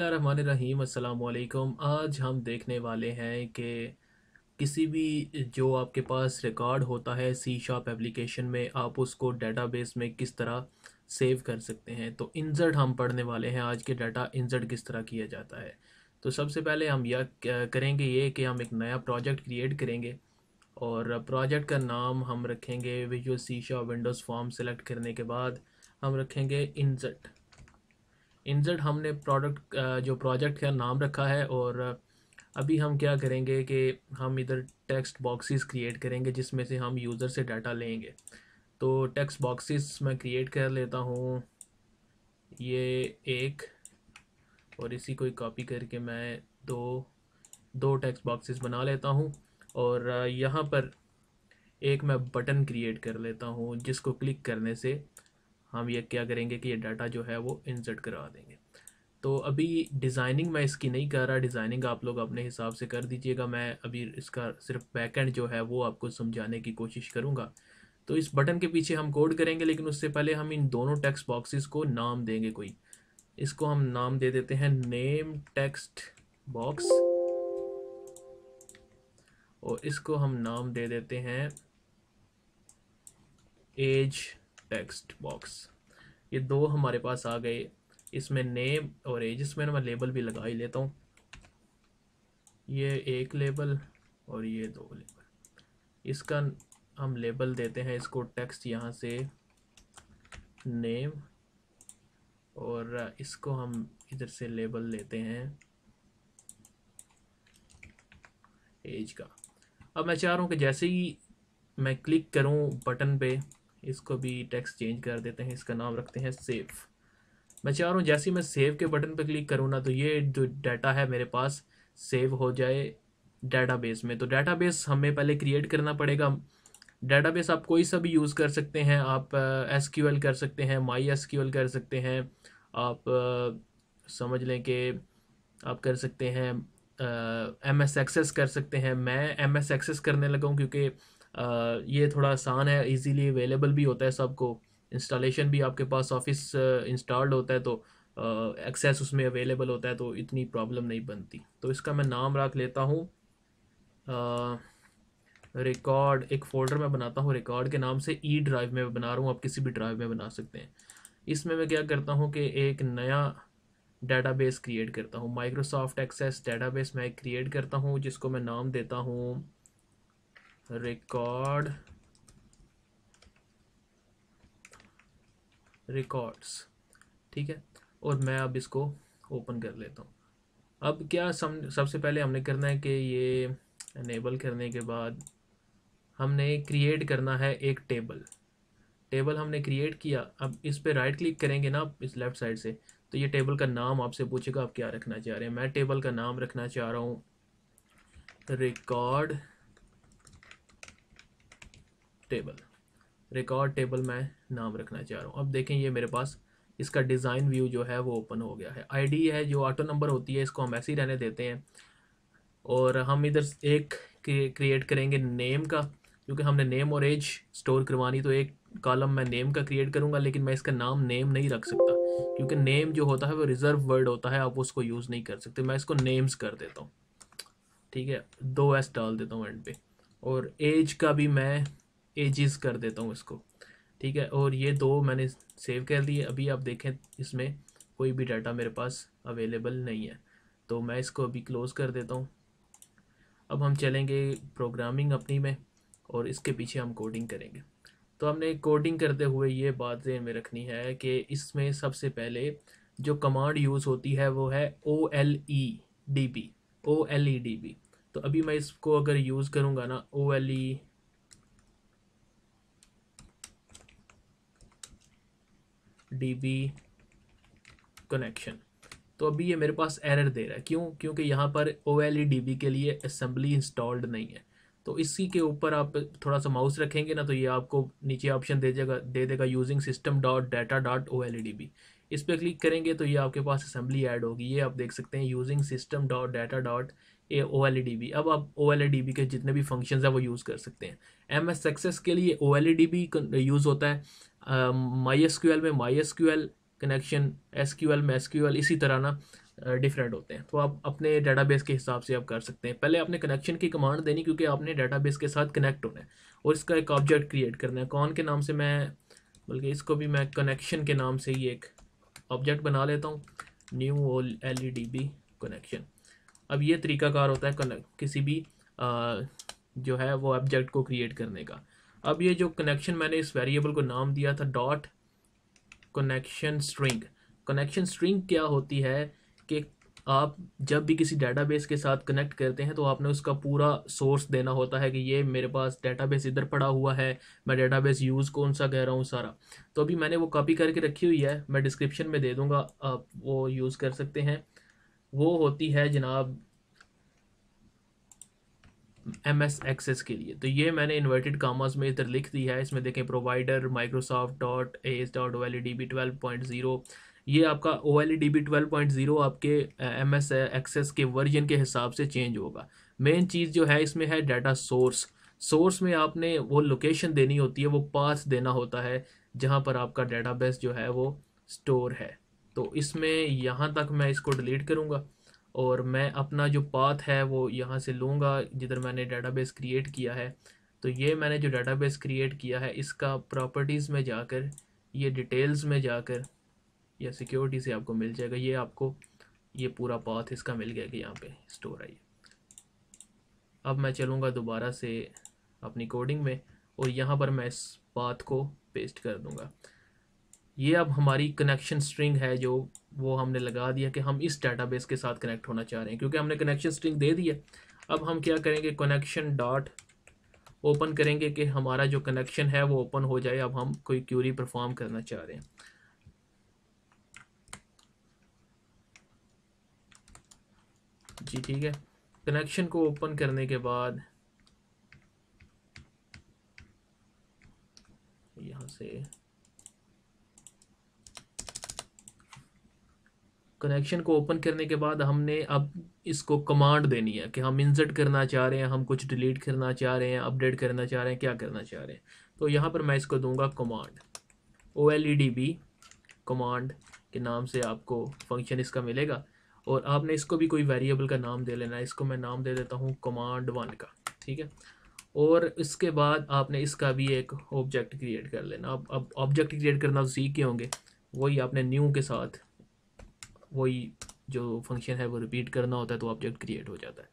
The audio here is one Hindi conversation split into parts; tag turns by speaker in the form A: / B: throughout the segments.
A: रहीम अस्सलाम आज हम देखने वाले हैं कि किसी भी जो आपके पास रिकॉर्ड होता है सी शॉप एप्लीकेशन में आप उसको डेटाबेस में किस तरह सेव कर सकते हैं तो इंसर्ट हम पढ़ने वाले हैं आज के डाटा इंसर्ट किस तरह किया जाता है तो सबसे पहले हम यह करेंगे ये कि हम एक नया प्रोजेक्ट क्रिएट करेंगे और प्रोजेक्ट का नाम हम रखेंगे visual C sharp windows form select करने के बाद हम रखेंगे इंसर्ट इनजड हमने प्रोडक्ट जो प्रोजेक्ट का नाम रखा है और अभी हम क्या करेंगे कि हम इधर टेक्स्ट बॉक्सेस क्रिएट करेंगे जिसमें से हम यूज़र से डाटा लेंगे तो टेक्स्ट बॉक्सेस मैं क्रिएट कर लेता हूँ ये एक और इसी को कॉपी करके मैं दो दो टेक्स्ट बॉक्सेस बना लेता हूँ और यहाँ पर एक मैं बटन क्रिएट कर लेता हूँ जिसको क्लिक करने से हम ये क्या करेंगे कि ये डाटा जो है वो इंसर्ट करवा देंगे तो अभी डिज़ाइनिंग मैं इसकी नहीं कर रहा डिज़ाइनिंग आप लोग अपने हिसाब से कर दीजिएगा मैं अभी इसका सिर्फ बैकेंड जो है वो आपको समझाने की कोशिश करूँगा तो इस बटन के पीछे हम कोड करेंगे लेकिन उससे पहले हम इन दोनों टेक्स्ट बॉक्सेस को नाम देंगे कोई इसको हम नाम दे देते हैं नेम टेक्स्ट बॉक्स और इसको हम नाम दे देते हैं एज टेक्स्ट बॉक्स ये दो हमारे पास आ गए इसमें नेम और एज इसमें मैं लेबल भी लगा ही लेता हूँ ये एक लेबल और ये दो लेबल इसका हम लेबल देते हैं इसको टेक्स्ट यहाँ से नेम और इसको हम इधर से लेबल लेते हैं एज का अब मैं चाह रहा हूँ कि जैसे ही मैं क्लिक करूँ बटन पे इसको भी टेक्स्ट चेंज कर देते हैं इसका नाम रखते हैं सेव मैं चाह रहा हूँ जैसे ही मैं सेव के बटन पर क्लिक करूँ ना तो ये जो डाटा है मेरे पास सेव हो जाए बेस में तो बेस हमें पहले क्रिएट करना पड़ेगा बेस आप कोई सा भी यूज़ कर सकते हैं आप एस uh, कर सकते हैं माई एस कर सकते हैं आप uh, समझ लें कि आप कर सकते हैं एम एस एक्सेस कर सकते हैं मैं एम एस एक्सेस करने लगा हूँ क्योंकि ये थोड़ा आसान है इजीली अवेलेबल भी होता है सबको इंस्टॉलेशन भी आपके पास ऑफिस इंस्टॉल्ड होता है तो एक्सेस उसमें अवेलेबल होता है तो इतनी प्रॉब्लम नहीं बनती तो इसका मैं नाम रख लेता हूँ रिकॉर्ड एक फोल्डर में बनाता हूँ रिकॉर्ड के नाम से ई ड्राइव में बना रहा हूँ आप किसी भी ड्राइव में बना सकते हैं इसमें मैं क्या करता हूँ कि एक नया डेटाबेस क्रिएट करता हूँ माइक्रोसॉफ्ट एक्सेस डेटाबेस मैं क्रिएट करता हूँ जिसको मैं नाम देता हूँ record रिकॉर्ड्स ठीक है और मैं अब इसको ओपन कर लेता हूँ अब क्या सम सबसे पहले हमने करना है कि ये इनेबल करने के बाद हमने क्रिएट करना है एक टेबल टेबल हमने क्रिएट किया अब इस पर राइट क्लिक करेंगे ना इस लेफ़्ट साइड से तो ये टेबल का नाम आपसे पूछेगा आप क्या रखना चाह रहे हैं मैं टेबल का नाम रखना चाह रहा हूँ रिकॉर्ड टेबल रिकॉर्ड टेबल मैं नाम रखना चाह रहा हूँ अब देखें ये मेरे पास इसका डिज़ाइन व्यू जो है वो ओपन हो गया है आईडी है जो ऑटो नंबर होती है इसको हम ऐसे ही रहने देते हैं और हम इधर एक क्रिएट करेंगे नेम का क्योंकि हमने नेम और एज स्टोर करवानी तो एक कॉलम मैं नेम का क्रिएट करूँगा लेकिन मैं इसका नाम नेम नहीं रख सकता क्योंकि नेम जो होता है वो रिज़र्व वर्ड होता है आप उसको यूज़ नहीं कर सकते मैं इसको नेम्स कर देता हूँ ठीक है दो एस डाल देता हूँ एंड पे और एज का भी मैं एजिस कर देता हूँ इसको ठीक है और ये दो मैंने सेव कर दिए अभी आप देखें इसमें कोई भी डाटा मेरे पास अवेलेबल नहीं है तो मैं इसको अभी क्लोज़ कर देता हूँ अब हम चलेंगे प्रोग्रामिंग अपनी में और इसके पीछे हम कोडिंग करेंगे तो हमने कोडिंग करते हुए ये बात ध्यान में रखनी है कि इसमें सबसे पहले जो कमांड यूज़ होती है वो है O L E D B O L E D B तो अभी मैं इसको अगर यूज़ करूँगा ना O L E D connection तो अभी ये मेरे पास एरर दे रहा है क्यों क्योंकि यहाँ पर O L E D B के लिए असेंबली इंस्टॉल्ड नहीं है तो इसी के ऊपर आप थोड़ा सा माउस रखेंगे ना तो ये आपको नीचे ऑप्शन दे देगा दे देगा using system dot data dot O L E D B इस पर क्लिक करेंगे तो ये आपके पास असम्बली ऐड होगी ये आप देख सकते हैं using system dot data dot A O L E D B अब आप O L E D B के जितने भी फंक्शंस हैं वो यूज़ कर सकते हैं एम एस सक्सेस के लिए O L E D B use होता है माई एस क्यू एल में my S Q L connection S Q L में एस क्यू एल इसी तरह ना डिफरेंट होते हैं तो आप अपने डेटाबेस के हिसाब से आप कर सकते हैं पहले आपने कनेक्शन की कमांड देनी क्योंकि आपने डेटाबेस के साथ कनेक्ट होना है और इसका एक ऑब्जेक्ट क्रिएट करना है कौन के नाम से मैं बल्कि इसको भी मैं कनेक्शन के नाम से ही एक ऑब्जेक्ट बना लेता हूँ new L E D B connection अब ये तरीकाकार होता है किसी भी आ, जो है वो ऑब्जेक्ट को क्रिएट करने का अब ये जो कनेक्शन मैंने इस वेरिएबल को नाम दिया था dot connection string connection string क्या होती है कि आप जब भी किसी डेटाबेस के साथ कनेक्ट करते हैं तो आपने उसका पूरा सोर्स देना होता है कि ये मेरे पास डेटाबेस इधर पड़ा हुआ है मैं डेटाबेस यूज़ कौन सा कह रहा हूँ सारा तो अभी मैंने वो कॉपी करके रखी हुई है मैं डिस्क्रिप्शन में दे दूँगा आप वो यूज़ कर सकते हैं वो होती है जनाब एम एस एक्सेस के लिए तो ये मैंने इन्वर्टेड कामास में इधर लिख दी है इसमें देखें provider Microsoft dot S dot O L E D B twelve point zero ये आपका O L E D B twelve point zero आपके एम एस एक्सेस के वर्जन के हिसाब से चेंज होगा मेन चीज़ जो है इसमें है डाटा सोर्स सोर्स में आपने वो लोकेशन देनी होती है वो पास देना होता है जहाँ पर आपका बेस जो है वो स्टोर है तो इसमें यहाँ तक मैं इसको डिलीट करूँगा और मैं अपना जो पाथ है वो यहाँ से लूँगा जिधर मैंने बेस क्रिएट किया है तो ये मैंने जो बेस क्रिएट किया है इसका प्रॉपर्टीज़ में जाकर ये डिटेल्स में जाकर या सिक्योरिटी से आपको मिल जाएगा ये आपको ये पूरा पाथ इसका मिल गया कि यहाँ पे स्टोर आइए अब मैं चलूँगा दोबारा से अपनी कोडिंग में और यहाँ पर मैं इस पाथ को पेस्ट कर दूँगा ये अब हमारी कनेक्शन स्ट्रिंग है जो वो हमने लगा दिया कि हम इस डेटाबेस के साथ कनेक्ट होना चाह रहे हैं क्योंकि हमने कनेक्शन स्ट्रिंग दे दी है अब हम क्या करेंगे कनेक्शन डॉट ओपन करेंगे कि हमारा जो कनेक्शन है वो ओपन हो जाए अब हम कोई क्यूरी परफॉर्म करना चाह रहे हैं जी ठीक है कनेक्शन को ओपन करने के बाद यहाँ से कनेक्शन को ओपन करने के बाद हमने अब इसको कमांड देनी है कि हम इंसर्ट करना चाह रहे हैं हम कुछ डिलीट करना चाह रहे हैं अपडेट करना चाह रहे हैं क्या करना चाह रहे हैं तो यहाँ पर मैं इसको दूंगा command O L E D B command के नाम से आपको फंक्शन इसका मिलेगा और आपने इसको भी कोई वेरिएबल का नाम दे लेना है इसको मैं नाम दे देता हूँ कमांड वन का ठीक है और इसके बाद आपने इसका भी एक ऑब्जेक्ट क्रिएट कर लेना अब अब ऑब्जेक्ट क्रिएट करना सीख के होंगे वही आपने न्यू के साथ वही जो फंक्शन है वो रिपीट करना होता है तो ऑब्जेक्ट क्रिएट हो जाता है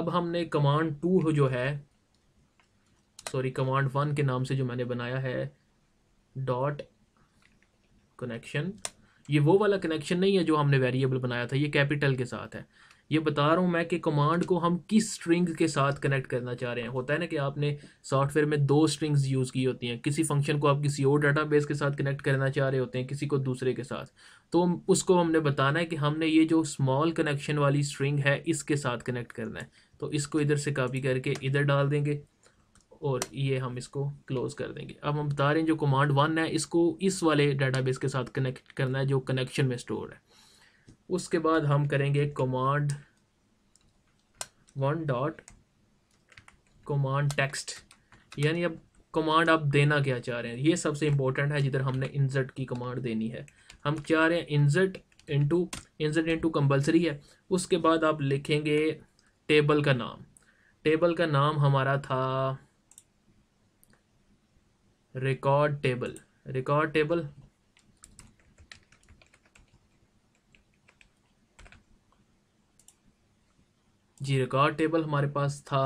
A: अब हमने कमांड टू जो है सॉरी कमांड वन के नाम से जो मैंने बनाया है डॉट कनेक्शन ये वो वाला कनेक्शन नहीं है जो हमने वेरिएबल बनाया था ये कैपिटल के साथ है ये बता रहा हूँ मैं कि कमांड को हम किस स्ट्रिंग के साथ कनेक्ट करना चाह रहे हैं होता है ना कि आपने सॉफ्टवेयर में दो स्ट्रिंग्स यूज़ की होती हैं किसी फंक्शन को आप किसी और डाटाबेस के साथ कनेक्ट करना चाह रहे होते हैं किसी को दूसरे के साथ तो उसको हमने बताना है कि हमने ये जो स्मॉल कनेक्शन वाली स्ट्रिंग है इसके साथ कनेक्ट करना है तो इसको इधर से कापी करके इधर डाल देंगे और ये हम इसको क्लोज़ कर देंगे अब हम बता रहे हैं जो कमांड वन है इसको इस वाले डाटाबेस के साथ कनेक्ट करना है जो कनेक्शन में स्टोर है उसके बाद हम करेंगे command one dot command text यानी अब कमांड आप देना क्या चाह रहे हैं ये सबसे इंपॉर्टेंट है जिधर हमने इंजर्ट की कमांड देनी है हम चाह रहे हैं insert into insert into compulsory है उसके बाद आप लिखेंगे टेबल का नाम टेबल का नाम हमारा था रिकॉर्ड टेबल रिकॉर्ड टेबल जी रिकॉर्ड टेबल हमारे पास था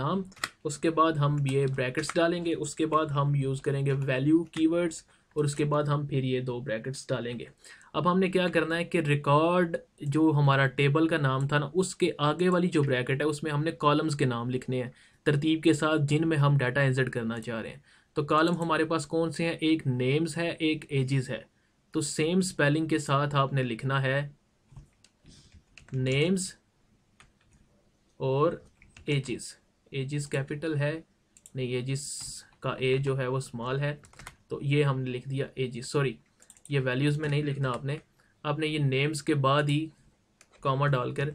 A: नाम उसके बाद हम ये ब्रैकेट्स डालेंगे उसके बाद हम यूज़ करेंगे वैल्यू कीवर्ड्स और उसके बाद हम फिर ये दो ब्रैकेट्स डालेंगे अब हमने क्या करना है कि रिकॉर्ड जो हमारा टेबल का नाम था ना उसके आगे वाली जो ब्रैकेट है उसमें हमने कॉलम्स के नाम लिखने हैं तरतीब के साथ जिन में हम डाटा इंजर्ट करना चाह रहे हैं तो कॉलम हमारे पास कौन से हैं एक नेम्स है एक एजिज़ है तो सेम स्पेलिंग के साथ आपने लिखना है नेम्स और एजिस एजिस कैपिटल है नहीं एजिस का ए जो है वो स्मॉल है तो ये हमने लिख दिया एजिस सॉरी ये वैल्यूज़ में नहीं लिखना आपने आपने ये नेम्स के बाद ही कॉमा डालकर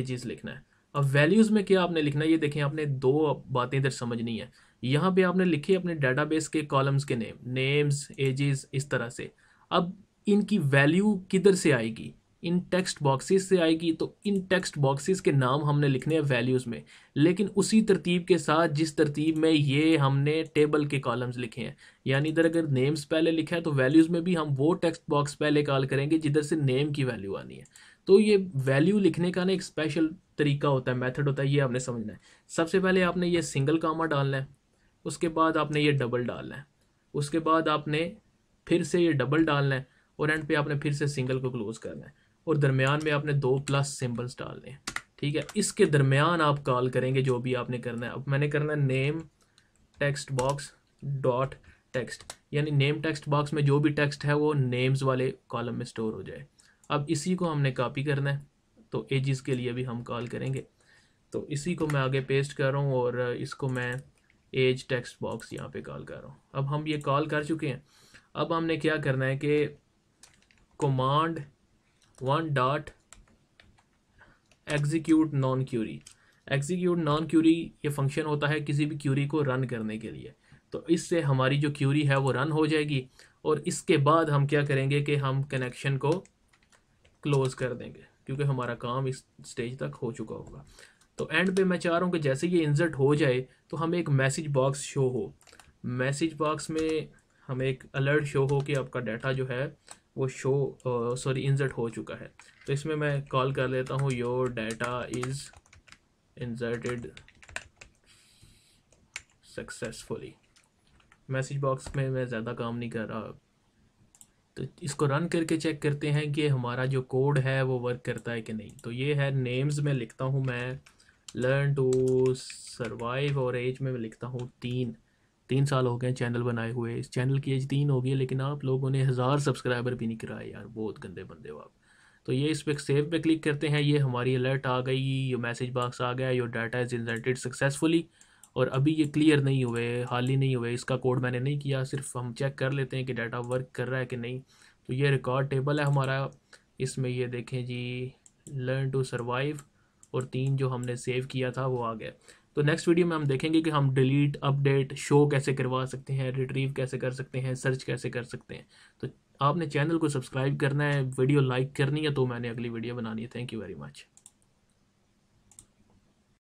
A: एजिस लिखना है अब वैल्यूज़ में क्या आपने लिखना है ये देखें आपने दो बातें इधर समझनी है यहाँ पे आपने लिखे अपने डेटाबेस के कॉलम्स के नेम नेम्स एजिस इस तरह से अब इनकी वैल्यू किधर से आएगी इन टेक्स्ट बॉक्सेस से आएगी तो इन टेक्स्ट बॉक्सेस के नाम हमने लिखने हैं वैल्यूज़ में लेकिन उसी तरतीब के साथ जिस तरतीब में ये हमने टेबल के कॉलम्स लिखे हैं यानी इधर अगर नेम्स पहले लिखा है तो वैल्यूज़ में भी हम वो टेक्स्ट बॉक्स पहले कॉल करेंगे जिधर से नेम की वैल्यू आनी है तो ये वैल्यू लिखने का ना एक स्पेशल तरीका होता है मैथड होता है ये आपने समझना है सबसे पहले आपने ये सिंगल कामा डालना है उसके बाद आपने ये डबल डालना है उसके बाद आपने फिर से ये डबल डालना है और एंड पे आपने फिर से सिंगल को क्लोज़ करना है और दरमियान में आपने दो प्लस सिंबल्स डालने हैं ठीक है इसके दरमियान आप कॉल करेंगे जो भी आपने करना है अब मैंने करना है name text box dot text यानी नेम टेक्स्ट बॉक्स में जो भी टेक्स्ट है वो नेम्स वाले कॉलम में स्टोर हो जाए अब इसी को हमने कॉपी करना है तो एजिस के लिए भी हम कॉल करेंगे तो इसी को मैं आगे पेस्ट कर रहा हूँ और इसको मैं एज टेक्स्ट बॉक्स यहाँ पे कॉल कर रहा हूँ अब हम ये कॉल कर चुके हैं अब हमने क्या करना है कि command one dot execute non query execute non query ये फंक्शन होता है किसी भी क्यूरी को रन करने के लिए तो इससे हमारी जो क्यूरी है वो रन हो जाएगी और इसके बाद हम क्या करेंगे कि हम कनेक्शन को क्लोज़ कर देंगे क्योंकि हमारा काम इस स्टेज तक हो चुका होगा तो एंड पे मैं चाह रहा हूँ कि जैसे ये इंजर्ट हो जाए तो हमें एक मैसेज बॉक्स शो हो मैसेज बॉक्स में हमें एक अलर्ट शो हो कि आपका डाटा जो है वो शो सॉरी इंजर्ट हो चुका है तो इसमें मैं कॉल कर लेता हूँ your data is inserted successfully message box में मैं ज़्यादा काम नहीं कर रहा तो इसको रन करके चेक करते हैं कि हमारा जो कोड है वो वर्क करता है कि नहीं तो ये है नेम्स में लिखता हूँ मैं लर्न टू सर्वाइव और एज में मैं लिखता हूँ तीन तीन साल हो गए चैनल बनाए हुए इस चैनल की एज तीन हो गई है लेकिन आप लोगों ने हज़ार सब्सक्राइबर भी नहीं कराए यार बहुत गंदे बंदे हो आप तो ये इस पर सेव पे क्लिक करते हैं ये हमारी अलर्ट आ गई ये मैसेज बॉक्स आ गया your data is inserted successfully और अभी ये क्लियर नहीं हुए हाल ही नहीं हुए इसका कोड मैंने नहीं किया सिर्फ हम चेक कर लेते हैं कि डाटा वर्क कर रहा है कि नहीं तो ये रिकॉर्ड टेबल है हमारा इसमें ये देखें जी लर्न टू सर्वाइव और तीन जो हमने सेव किया था वो आ गया तो नेक्स्ट वीडियो में हम देखेंगे कि हम डिलीट अपडेट शो कैसे करवा सकते हैं रिट्रीव कैसे कर सकते हैं सर्च कैसे कर सकते हैं तो आपने चैनल को सब्सक्राइब करना है वीडियो लाइक करनी है तो मैंने अगली वीडियो बनानी है थैंक यू वेरी मच